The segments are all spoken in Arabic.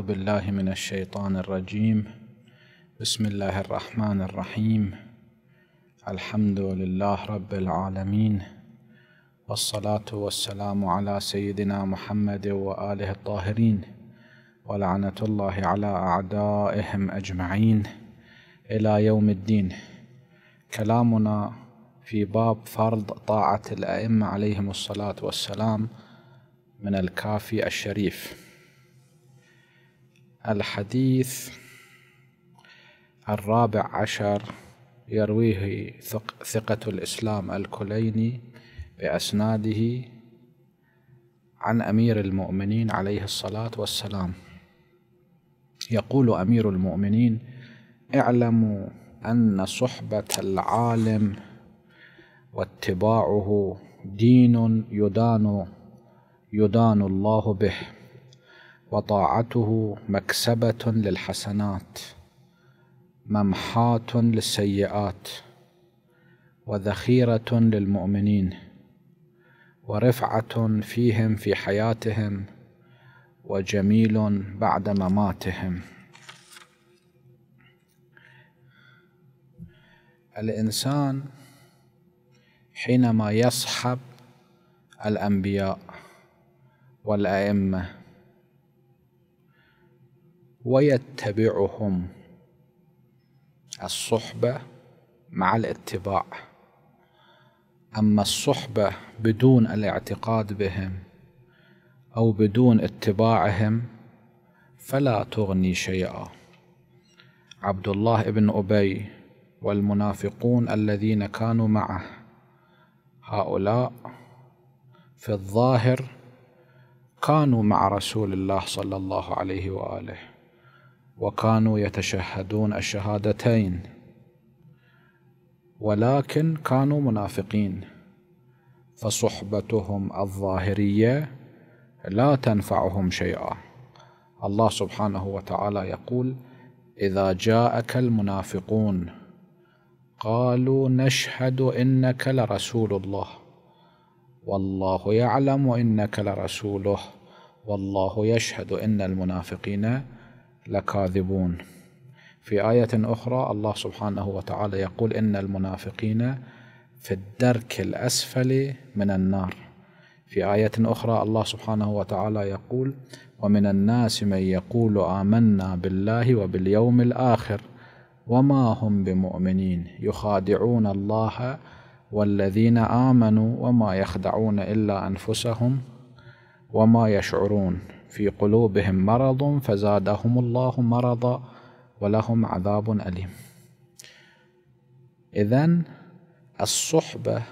أعوذ بالله من الشيطان الرجيم بسم الله الرحمن الرحيم الحمد لله رب العالمين والصلاة والسلام على سيدنا محمد وآله الطاهرين ولعنة الله على أعدائهم أجمعين إلى يوم الدين كلامنا في باب فرض طاعة الأئمة عليهم الصلاة والسلام من الكافي الشريف الحديث الرابع عشر يرويه ثقة الإسلام الكليني بأسناده عن أمير المؤمنين عليه الصلاة والسلام يقول أمير المؤمنين اعلموا أن صحبة العالم واتباعه دين يدان يدان الله به وطاعته مكسبه للحسنات ممحاه للسيئات وذخيره للمؤمنين ورفعه فيهم في حياتهم وجميل بعد مماتهم الانسان حينما يصحب الانبياء والائمه ويتبعهم الصحبة مع الاتباع أما الصحبة بدون الاعتقاد بهم أو بدون اتباعهم فلا تغني شيئا عبد الله بن أبي والمنافقون الذين كانوا معه هؤلاء في الظاهر كانوا مع رسول الله صلى الله عليه وآله وكانوا يتشهدون الشهادتين ولكن كانوا منافقين فصحبتهم الظاهريه لا تنفعهم شيئا الله سبحانه وتعالى يقول اذا جاءك المنافقون قالوا نشهد انك لرسول الله والله يعلم انك لرسوله والله يشهد ان المنافقين لكاذبون في آية أخرى الله سبحانه وتعالى يقول إن المنافقين في الدرك الأسفل من النار في آية أخرى الله سبحانه وتعالى يقول ومن الناس من يقول آمنا بالله وباليوم الآخر وما هم بمؤمنين يخادعون الله والذين آمنوا وما يخدعون إلا أنفسهم وما يشعرون في قلوبهم مرض فزادهم الله مرضا ولهم عذاب أليم إذا الصحبة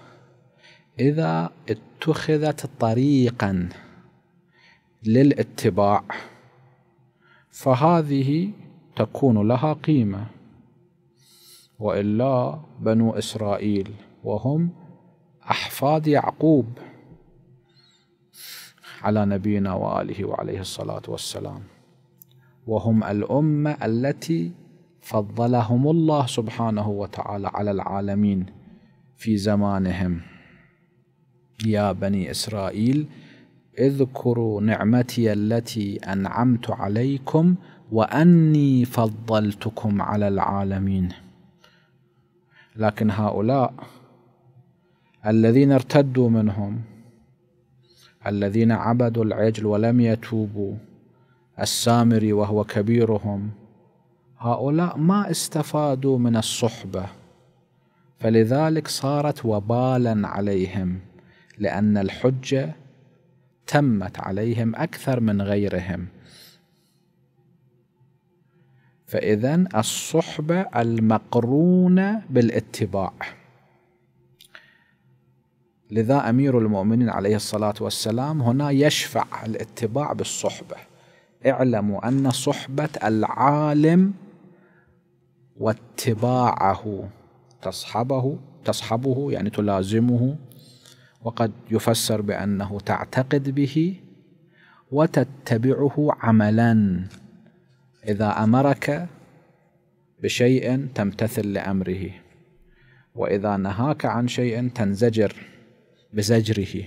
إذا اتخذت طريقا للاتباع فهذه تكون لها قيمة وإلا بنو إسرائيل وهم أحفاد يعقوب على نبينا واله وعليه الصلاه والسلام وهم الامه التي فضلهم الله سبحانه وتعالى على العالمين في زمانهم يا بني اسرائيل اذكروا نعمتي التي انعمت عليكم واني فضلتكم على العالمين لكن هؤلاء الذين ارتدوا منهم الذين عبدوا العجل ولم يتوبوا السامري وهو كبيرهم هؤلاء ما استفادوا من الصحبه فلذلك صارت وبالا عليهم لان الحجه تمت عليهم اكثر من غيرهم فاذا الصحبه المقرونه بالاتباع لذا أمير المؤمنين عليه الصلاة والسلام هنا يشفع الاتباع بالصحبة اعلموا أن صحبة العالم واتباعه تصحبه تصحبه يعني تلازمه وقد يفسر بأنه تعتقد به وتتبعه عملا إذا أمرك بشيء تمتثل لأمره وإذا نهاك عن شيء تنزجر بزجره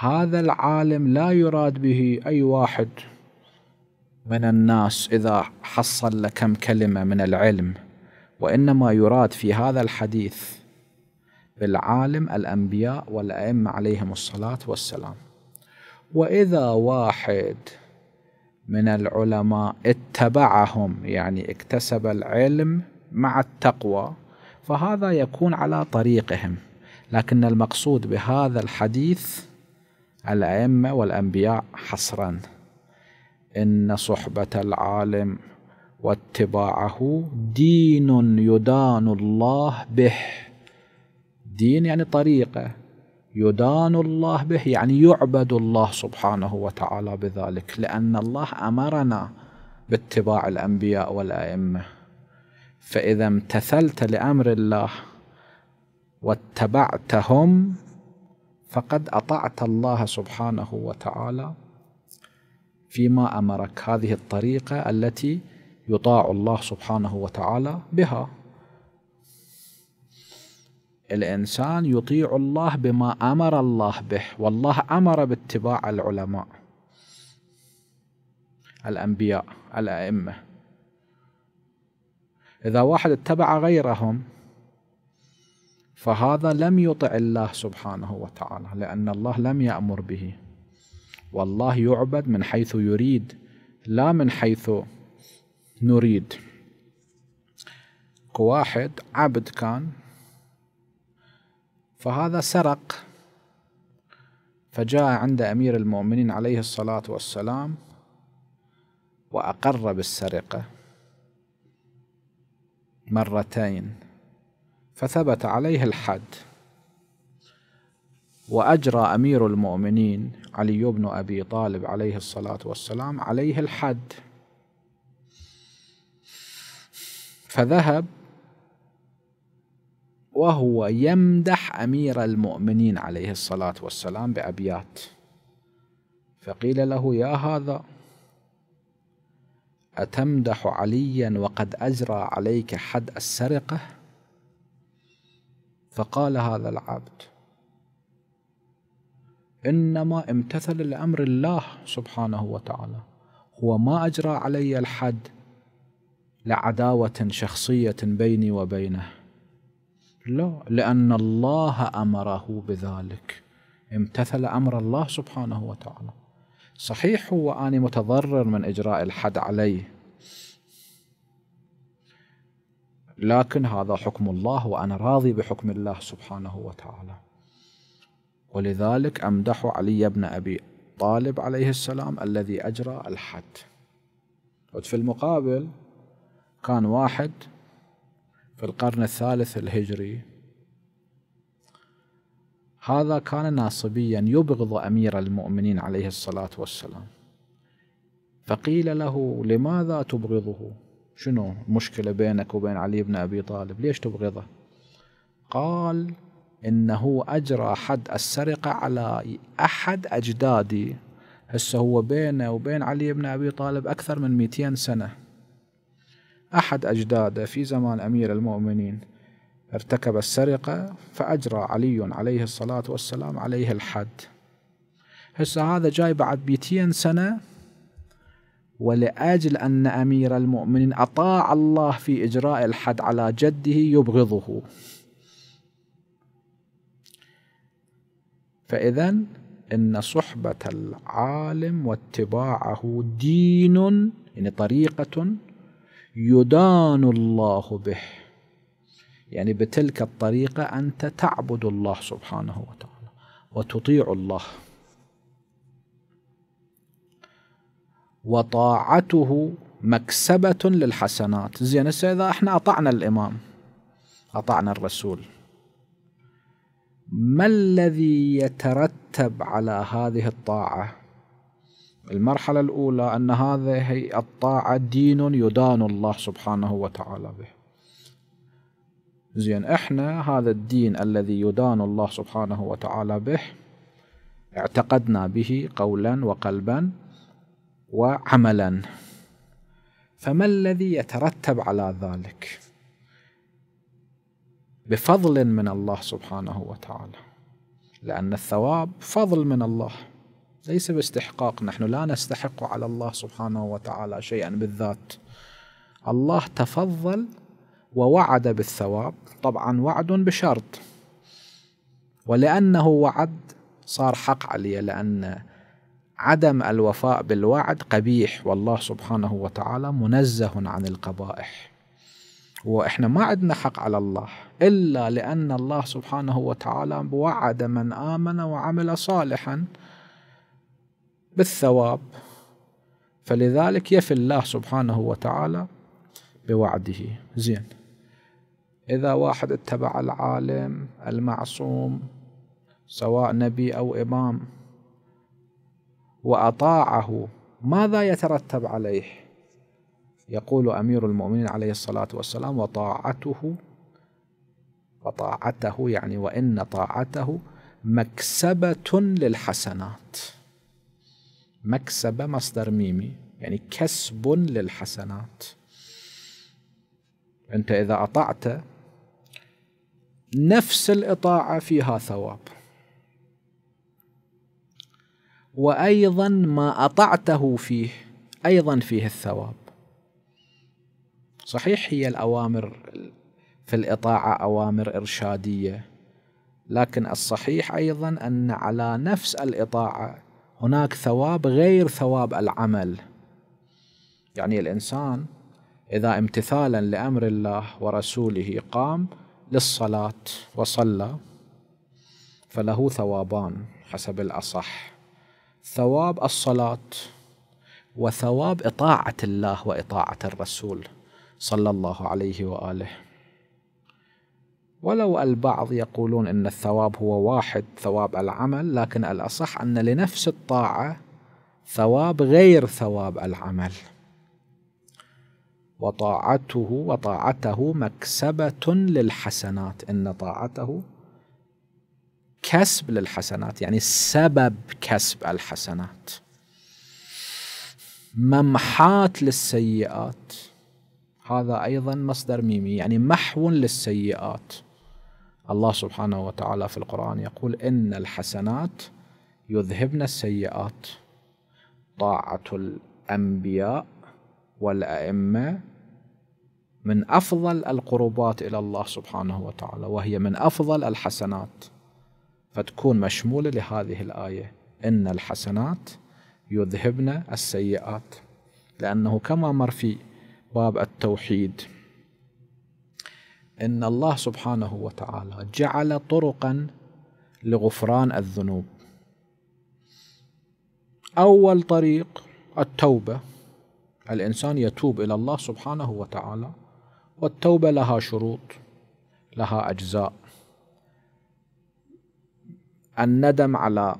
هذا العالم لا يراد به أي واحد من الناس إذا حصل لكم كلمة من العلم وإنما يراد في هذا الحديث بالعالم الأنبياء والأئمة عليهم الصلاة والسلام وإذا واحد من العلماء اتبعهم يعني اكتسب العلم مع التقوى فهذا يكون على طريقهم لكن المقصود بهذا الحديث الأئمة والأنبياء حصرا إن صحبة العالم واتباعه دين يدان الله به دين يعني طريقة يدان الله به يعني يعبد الله سبحانه وتعالى بذلك لأن الله أمرنا باتباع الأنبياء والأئمة فإذا امتثلت لأمر الله واتبعتهم فقد أطعت الله سبحانه وتعالى فيما أمرك هذه الطريقة التي يطاع الله سبحانه وتعالى بها الإنسان يطيع الله بما أمر الله به والله أمر باتباع العلماء الأنبياء الأئمة إذا واحد اتبع غيرهم فهذا لم يطع الله سبحانه وتعالى لأن الله لم يأمر به والله يعبد من حيث يريد لا من حيث نريد واحد عبد كان فهذا سرق فجاء عند أمير المؤمنين عليه الصلاة والسلام وأقر بالسرقة مرتين فثبت عليه الحد وأجرى أمير المؤمنين علي بن أبي طالب عليه الصلاة والسلام عليه الحد فذهب وهو يمدح أمير المؤمنين عليه الصلاة والسلام بأبيات فقيل له يا هذا أتمدح عليا وقد أجرى عليك حد السرقة؟ فقال هذا العبد إنما امتثل لأمر الله سبحانه وتعالى هو ما أجرى علي الحد لعداوة شخصية بيني وبينه لا لأن الله أمره بذلك امتثل أمر الله سبحانه وتعالى صحيح هو أني متضرر من إجراء الحد علي لكن هذا حكم الله وأنا راضي بحكم الله سبحانه وتعالى ولذلك أمدح علي بن أبي طالب عليه السلام الذي أجرى الحد وفي المقابل كان واحد في القرن الثالث الهجري هذا كان ناصبيا يبغض أمير المؤمنين عليه الصلاة والسلام فقيل له لماذا تبغضه شنو مشكلة بينك وبين علي بن أبي طالب ليش تبغضه قال إنه أجرى حد السرقة على أحد أجدادي هسه هو بينه وبين علي بن أبي طالب أكثر من 200 سنة أحد أجداده في زمان أمير المؤمنين ارتكب السرقة فأجرى علي عليه الصلاة والسلام عليه الحد هسه هذا جاي بعد 200 سنة ولأجل أن أمير المؤمنين أطاع الله في إجراء الحد على جده يبغضه فإذا إن صحبة العالم واتباعه دين يعني طريقة يدان الله به يعني بتلك الطريقة أنت تعبد الله سبحانه وتعالى وتطيع الله وطاعته مكسبة للحسنات زين هسه إذا احنا أطعنا الإمام أطعنا الرسول ما الذي يترتب على هذه الطاعة المرحلة الأولى أن هذه الطاعة دين يدان الله سبحانه وتعالى به زين احنا هذا الدين الذي يدان الله سبحانه وتعالى به اعتقدنا به قولا وقلبا وعملا فما الذي يترتب على ذلك بفضل من الله سبحانه وتعالى لأن الثواب فضل من الله ليس باستحقاق نحن لا نستحق على الله سبحانه وتعالى شيئا بالذات الله تفضل ووعد بالثواب طبعا وعد بشرط ولأنه وعد صار حق علي لأن عدم الوفاء بالوعد قبيح والله سبحانه وتعالى منزه عن القبائح وإحنا ما عندنا حق على الله إلا لأن الله سبحانه وتعالى وعد من آمن وعمل صالحا بالثواب فلذلك يفي الله سبحانه وتعالى بوعده زين إذا واحد اتبع العالم المعصوم سواء نبي أو إمام وأطاعه ماذا يترتب عليه؟ يقول أمير المؤمنين عليه الصلاة والسلام وطاعته وطاعته يعني وإن طاعته مكسبة للحسنات مكسبة مصدر ميمي يعني كسب للحسنات أنت إذا أطعت نفس الإطاعة فيها ثواب وأيضا ما أطعته فيه أيضا فيه الثواب صحيح هي الأوامر في الإطاعة أوامر إرشادية لكن الصحيح أيضا أن على نفس الإطاعة هناك ثواب غير ثواب العمل يعني الإنسان إذا امتثالا لأمر الله ورسوله قام للصلاة وصلى فله ثوابان حسب الأصح ثواب الصلاة وثواب إطاعة الله وإطاعة الرسول صلى الله عليه وآله ولو البعض يقولون أن الثواب هو واحد ثواب العمل لكن الأصح أن لنفس الطاعة ثواب غير ثواب العمل وطاعته وطاعته مكسبة للحسنات إن طاعته كسب للحسنات يعني سبب كسب الحسنات ممحاة للسيئات هذا أيضا مصدر ميمي يعني محو للسيئات الله سبحانه وتعالى في القرآن يقول إن الحسنات يذهبن السيئات طاعة الأنبياء والأئمة من أفضل القربات إلى الله سبحانه وتعالى وهي من أفضل الحسنات فتكون مشمولة لهذه الآية إن الحسنات يذهبن السيئات لأنه كما مر في باب التوحيد إن الله سبحانه وتعالى جعل طرقا لغفران الذنوب أول طريق التوبة الإنسان يتوب إلى الله سبحانه وتعالى والتوبة لها شروط لها أجزاء الندم على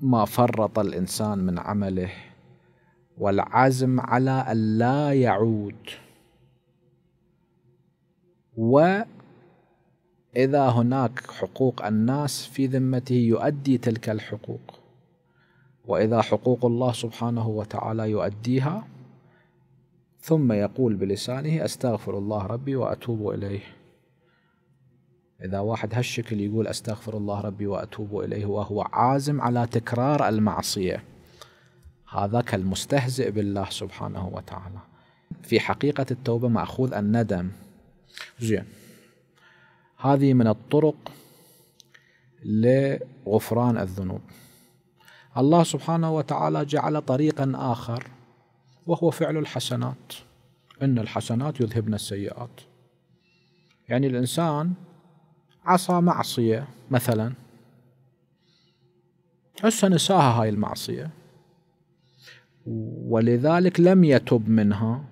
ما فرط الإنسان من عمله والعزم على ألا يعود وإذا هناك حقوق الناس في ذمته يؤدي تلك الحقوق وإذا حقوق الله سبحانه وتعالى يؤديها ثم يقول بلسانه أستغفر الله ربي وأتوب إليه إذا واحد هالشكل يقول أستغفر الله ربي وأتوب إليه وهو عازم على تكرار المعصية هذاك المستهزئ بالله سبحانه وتعالى في حقيقة التوبة مأخوذ الندم زين هذه من الطرق لغفران الذنوب الله سبحانه وتعالى جعل طريقا آخر وهو فعل الحسنات إن الحسنات يذهبن السيئات يعني الإنسان عصى معصية مثلا هسه نساها هاي المعصية ولذلك لم يتب منها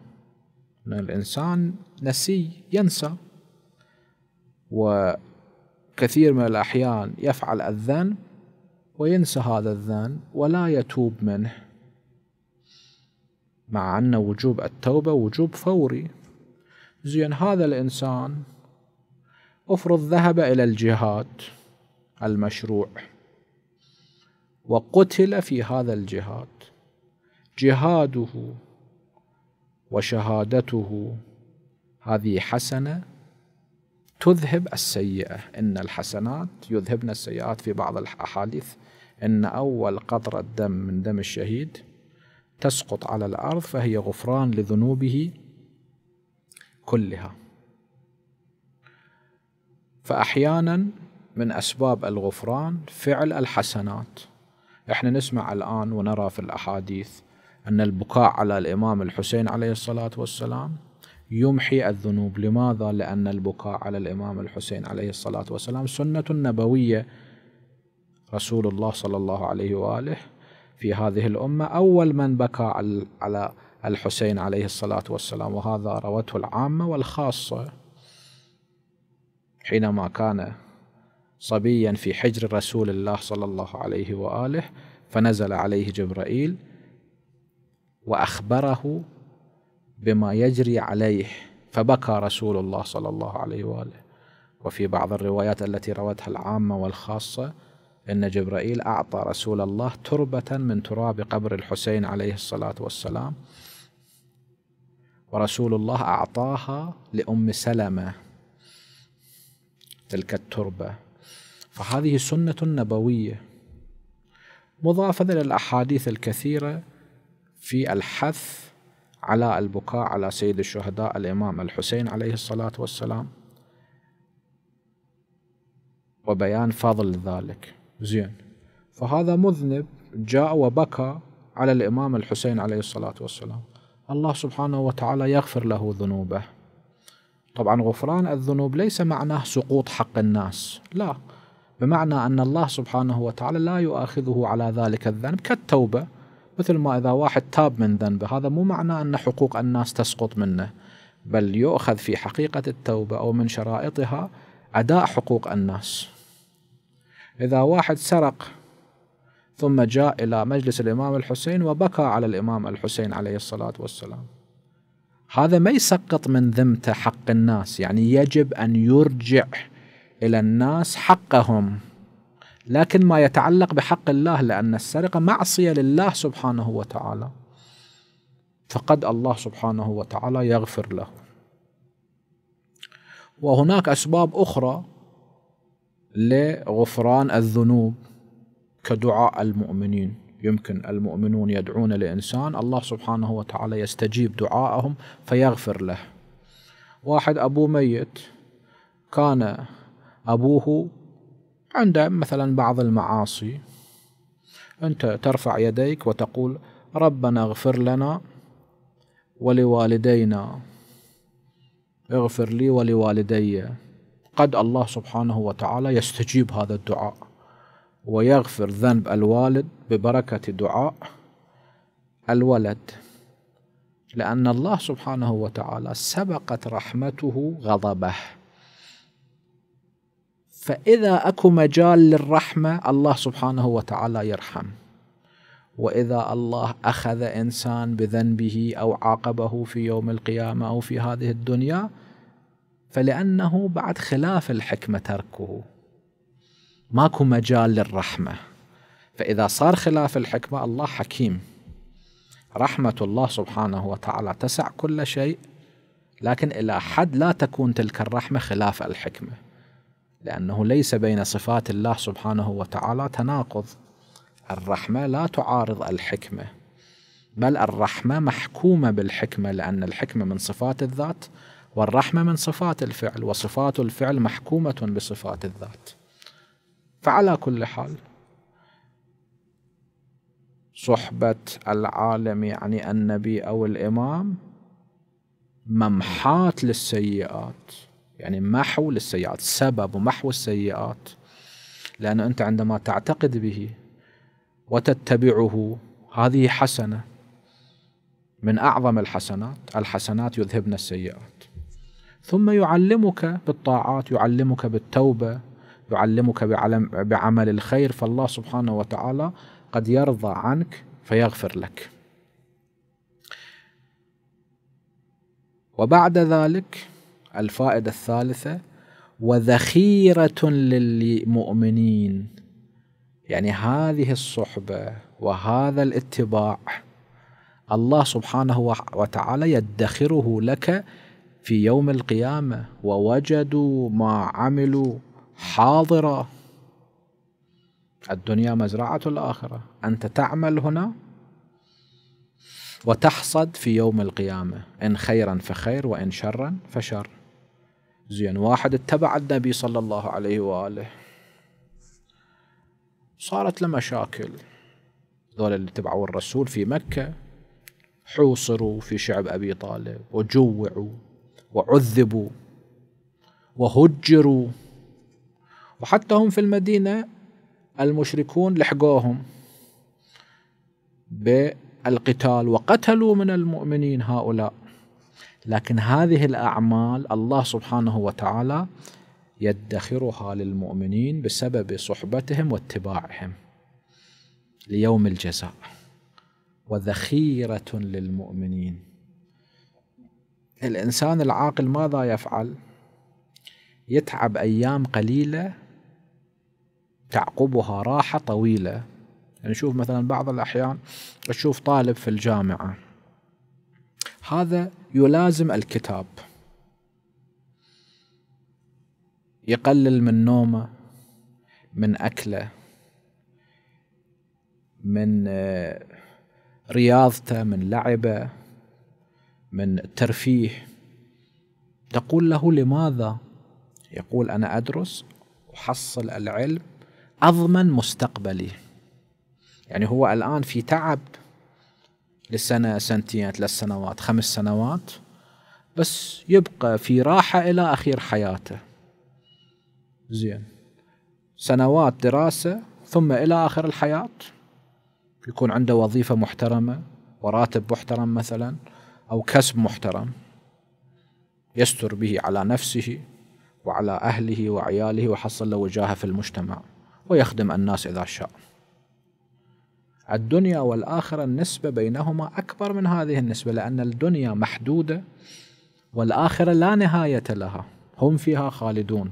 لأن الإنسان نسي ينسى وكثير من الأحيان يفعل الذنب وينسى هذا الذنب ولا يتوب منه مع أن وجوب التوبة وجوب فوري زين هذا الإنسان افرض ذهب إلى الجهاد المشروع وقتل في هذا الجهاد جهاده وشهادته هذه حسنة تذهب السيئة إن الحسنات يذهبن السيئات في بعض الأحاديث إن أول قطرة دم من دم الشهيد تسقط على الأرض فهي غفران لذنوبه كلها فأحيانا من أسباب الغفران فعل الحسنات احنا نسمع الآن ونرى في الأحاديث أن البكاء على الإمام الحسين عليه الصلاة والسلام يمحي الذنوب لماذا؟ لأن البكاء على الإمام الحسين عليه الصلاة والسلام سنة نبوية رسول الله صلى الله عليه وآله في هذه الأمة أول من بكى على الحسين عليه الصلاة والسلام وهذا روته العامة والخاصة حينما كان صبيا في حجر رسول الله صلى الله عليه وآله فنزل عليه جبرائيل وأخبره بما يجري عليه فبكى رسول الله صلى الله عليه وآله وفي بعض الروايات التي روتها العامة والخاصة أن جبرائيل أعطى رسول الله تربة من تراب قبر الحسين عليه الصلاة والسلام ورسول الله أعطاها لأم سلمة تلك التربة فهذه سنة نبوية مضافة للأحاديث الكثيرة في الحث على البكاء على سيد الشهداء الإمام الحسين عليه الصلاة والسلام وبيان فضل ذلك زين فهذا مذنب جاء وبكى على الإمام الحسين عليه الصلاة والسلام الله سبحانه وتعالى يغفر له ذنوبه طبعا غفران الذنوب ليس معناه سقوط حق الناس لا بمعنى أن الله سبحانه وتعالى لا يؤاخذه على ذلك الذنب كالتوبة مثل ما إذا واحد تاب من ذنبه هذا مو معنى أن حقوق الناس تسقط منه بل يؤخذ في حقيقة التوبة أو من شرائطها أداء حقوق الناس إذا واحد سرق ثم جاء إلى مجلس الإمام الحسين وبكى على الإمام الحسين عليه الصلاة والسلام هذا ما يسقط من ذمته حق الناس يعني يجب أن يرجع إلى الناس حقهم لكن ما يتعلق بحق الله لأن السرقة معصية لله سبحانه وتعالى فقد الله سبحانه وتعالى يغفر له وهناك أسباب أخرى لغفران الذنوب كدعاء المؤمنين يمكن المؤمنون يدعون لإنسان الله سبحانه وتعالى يستجيب دعاءهم فيغفر له واحد أبوه ميت كان أبوه عنده مثلا بعض المعاصي أنت ترفع يديك وتقول ربنا اغفر لنا ولوالدينا اغفر لي ولوالدي قد الله سبحانه وتعالى يستجيب هذا الدعاء ويغفر ذنب الوالد ببركة دعاء الولد لأن الله سبحانه وتعالى سبقت رحمته غضبه فإذا أكو مجال للرحمة الله سبحانه وتعالى يرحم وإذا الله أخذ إنسان بذنبه أو عاقبه في يوم القيامة أو في هذه الدنيا فلأنه بعد خلاف الحكمة تركه ماكو مجال للرحمة فإذا صار خلاف الحكمة الله حكيم رحمة الله سبحانه وتعالى تسع كل شيء لكن إلى حد لا تكون تلك الرحمة خلاف الحكمة لأنه ليس بين صفات الله سبحانه وتعالى تناقض الرحمة لا تعارض الحكمة بل الرحمة محكومة بالحكمة لأن الحكمة من صفات الذات والرحمة من صفات الفعل وصفات الفعل محكومة بصفات الذات فعلى كل حال صحبة العالم يعني النبي أو الإمام ممحاة للسيئات يعني محو للسيئات سبب محو السيئات لأنه أنت عندما تعتقد به وتتبعه هذه حسنة من أعظم الحسنات الحسنات يذهبن السيئات ثم يعلمك بالطاعات يعلمك بالتوبه يعلمك بعمل الخير فالله سبحانه وتعالى قد يرضى عنك فيغفر لك وبعد ذلك الفائده الثالثه وذخيره للمؤمنين يعني هذه الصحبه وهذا الاتباع الله سبحانه وتعالى يدخره لك في يوم القيامه ووجدوا ما عملوا حاضرا الدنيا مزرعه الاخره انت تعمل هنا وتحصد في يوم القيامه ان خيرا فخير وان شرا فشر زين واحد اتبع النبي صلى الله عليه واله صارت له مشاكل ذول اللي اتبعوا الرسول في مكه حوصروا في شعب ابي طالب وجوعوا وعذبوا وهجروا وحتى هم في المدينة المشركون لحقوهم بالقتال وقتلوا من المؤمنين هؤلاء لكن هذه الأعمال الله سبحانه وتعالى يدخرها للمؤمنين بسبب صحبتهم واتباعهم ليوم الجزاء وذخيرة للمؤمنين الإنسان العاقل ماذا يفعل يتعب أيام قليلة تعقبها راحة طويلة نشوف يعني مثلا بعض الأحيان تشوف طالب في الجامعة هذا يلازم الكتاب يقلل من نومه من أكله من آه، رياضته من لعبه من الترفيه تقول له لماذا يقول أنا أدرس أحصل العلم أضمن مستقبلي يعني هو الآن في تعب لسنة سنتين ثلاث سنوات خمس سنوات بس يبقى في راحة إلى أخير حياته زين سنوات دراسة ثم إلى آخر الحياة يكون عنده وظيفة محترمة وراتب محترم مثلا أو كسب محترم يستر به على نفسه وعلى أهله وعياله وحصل له وجاهة في المجتمع ويخدم الناس إذا شاء الدنيا والآخرة النسبة بينهما أكبر من هذه النسبة لأن الدنيا محدودة والآخرة لا نهاية لها هم فيها خالدون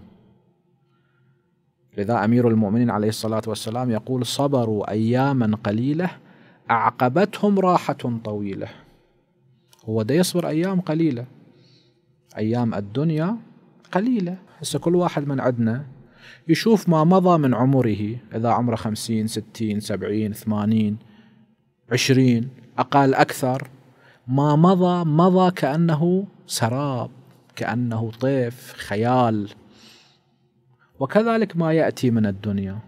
لذا أمير المؤمنين عليه الصلاة والسلام يقول صبروا أياما قليلة أعقبتهم راحة طويلة هو ده يصبر أيام قليلة أيام الدنيا قليلة هسه كل واحد من عندنا يشوف ما مضى من عمره إذا عمره خمسين ستين سبعين ثمانين عشرين أقل أكثر ما مضى مضى كأنه سراب كأنه طيف خيال وكذلك ما يأتي من الدنيا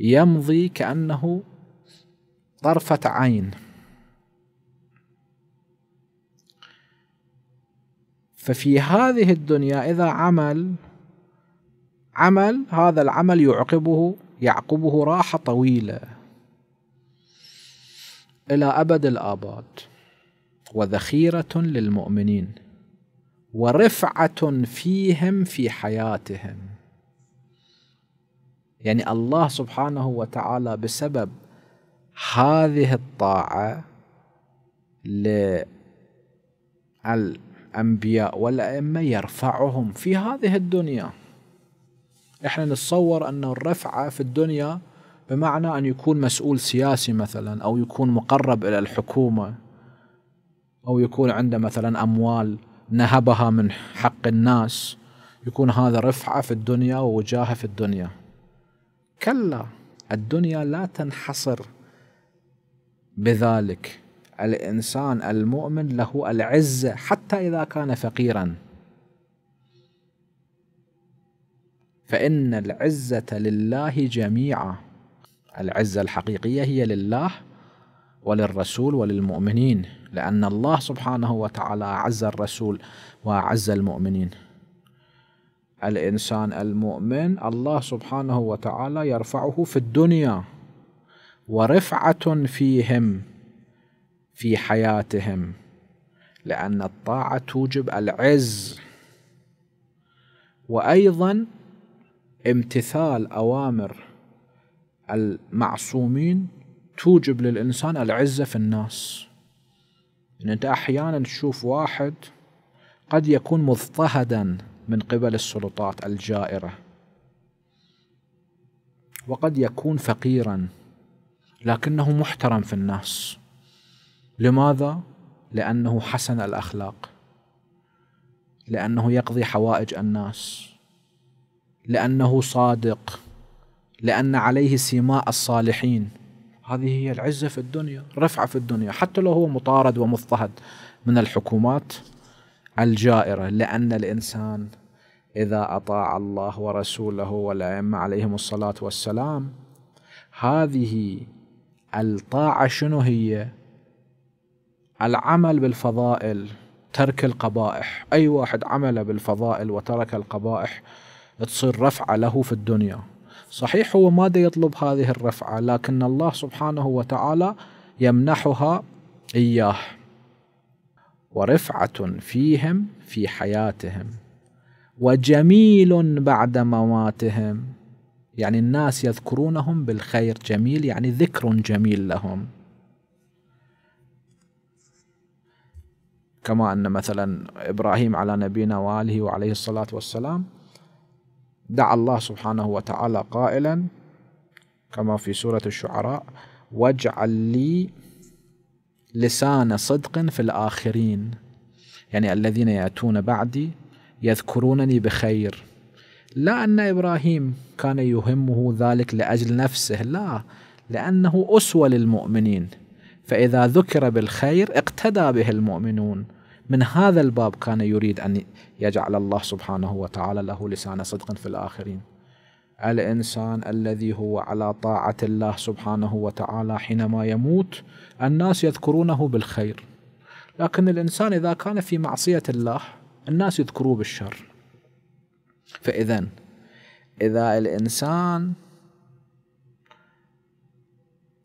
يمضي كأنه طرفة عين ففي هذه الدنيا إذا عمل عمل هذا العمل يعقبه يعقبه راحة طويلة إلى أبد الآباد وذخيرة للمؤمنين ورفعة فيهم في حياتهم يعني الله سبحانه وتعالى بسبب هذه الطاعة لل الأنبياء والأئمة يرفعهم في هذه الدنيا احنا نتصور أن الرفعة في الدنيا بمعنى أن يكون مسؤول سياسي مثلا أو يكون مقرب إلى الحكومة أو يكون عنده مثلا أموال نهبها من حق الناس يكون هذا رفعة في الدنيا ووجاهة في الدنيا كلا الدنيا لا تنحصر بذلك الإنسان المؤمن له العزة حتى إذا كان فقيرا فإن العزة لله جميعا العزة الحقيقية هي لله وللرسول وللمؤمنين لأن الله سبحانه وتعالى عز الرسول وعز المؤمنين الإنسان المؤمن الله سبحانه وتعالى يرفعه في الدنيا ورفعة فيهم في حياتهم لأن الطاعة توجب العز وأيضا امتثال أوامر المعصومين توجب للإنسان العزة في الناس أنت أحيانا تشوف واحد قد يكون مضطهدا من قبل السلطات الجائرة وقد يكون فقيرا لكنه محترم في الناس لماذا؟ لأنه حسن الأخلاق لأنه يقضي حوائج الناس لأنه صادق لأن عليه سيماء الصالحين هذه هي العزة في الدنيا رفعة في الدنيا حتى لو هو مطارد ومضطهد من الحكومات الجائرة لأن الإنسان إذا أطاع الله ورسوله والأئمة عليهم الصلاة والسلام هذه الطاعة شنو هي؟ العمل بالفضائل ترك القبائح أي واحد عمل بالفضائل وترك القبائح تصير رفعة له في الدنيا صحيح هو ما يطلب هذه الرفعة لكن الله سبحانه وتعالى يمنحها إياه ورفعة فيهم في حياتهم وجميل بعد مواتهم يعني الناس يذكرونهم بالخير جميل يعني ذكر جميل لهم كما أن مثلا إبراهيم على نبينا وآله وعليه الصلاة والسلام دعا الله سبحانه وتعالى قائلا كما في سورة الشعراء واجعل لي لسان صدق في الآخرين يعني الذين يأتون بعدي يذكرونني بخير لا أن إبراهيم كان يهمه ذلك لأجل نفسه لا لأنه أسوة للمؤمنين فإذا ذكر بالخير اقتدى به المؤمنون من هذا الباب كان يريد أن يجعل الله سبحانه وتعالى له لسان صدق في الآخرين الإنسان الذي هو على طاعة الله سبحانه وتعالى حينما يموت الناس يذكرونه بالخير لكن الإنسان إذا كان في معصية الله الناس يذكروه بالشر فإذا إذا الإنسان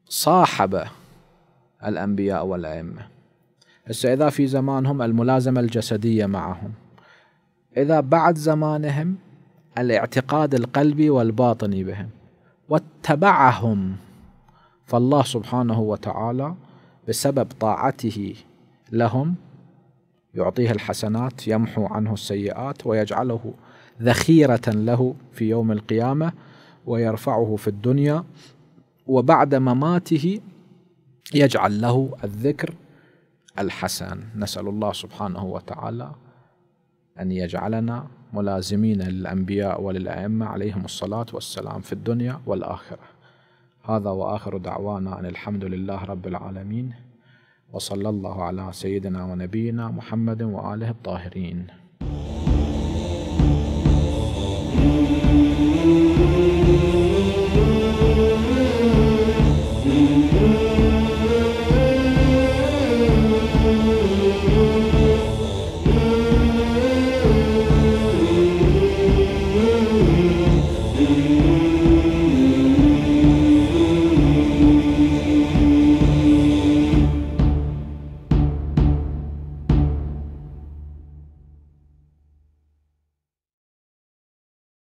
صاحب الأنبياء والأئمة هسه إذا في زمانهم الملازمة الجسدية معهم إذا بعد زمانهم الاعتقاد القلبي والباطني بهم واتبعهم فالله سبحانه وتعالى بسبب طاعته لهم يعطيه الحسنات يمحو عنه السيئات ويجعله ذخيرة له في يوم القيامة ويرفعه في الدنيا وبعد مماته يجعل له الذكر الحسن نسأل الله سبحانه وتعالى أن يجعلنا ملازمين للأنبياء وللأئمة عليهم الصلاة والسلام في الدنيا والآخرة هذا وآخر دعوانا أن الحمد لله رب العالمين وصلى الله على سيدنا ونبينا محمد وآله الطاهرين